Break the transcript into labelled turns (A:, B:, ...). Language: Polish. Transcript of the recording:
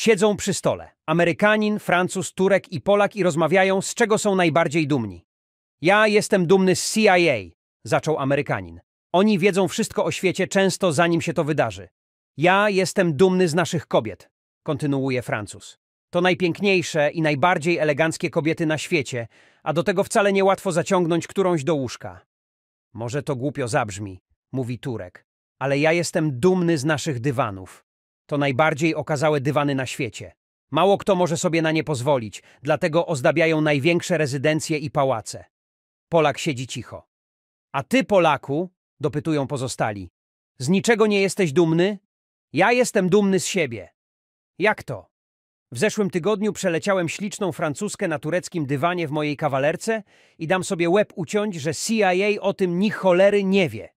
A: Siedzą przy stole. Amerykanin, Francuz, Turek i Polak i rozmawiają, z czego są najbardziej dumni. Ja jestem dumny z CIA, zaczął Amerykanin. Oni wiedzą wszystko o świecie często, zanim się to wydarzy. Ja jestem dumny z naszych kobiet, kontynuuje Francuz. To najpiękniejsze i najbardziej eleganckie kobiety na świecie, a do tego wcale niełatwo zaciągnąć którąś do łóżka. Może to głupio zabrzmi, mówi Turek, ale ja jestem dumny z naszych dywanów. To najbardziej okazałe dywany na świecie. Mało kto może sobie na nie pozwolić, dlatego ozdabiają największe rezydencje i pałace. Polak siedzi cicho. A ty, Polaku, dopytują pozostali, z niczego nie jesteś dumny? Ja jestem dumny z siebie. Jak to? W zeszłym tygodniu przeleciałem śliczną francuskę na tureckim dywanie w mojej kawalerce i dam sobie łeb uciąć, że CIA o tym ni cholery nie wie.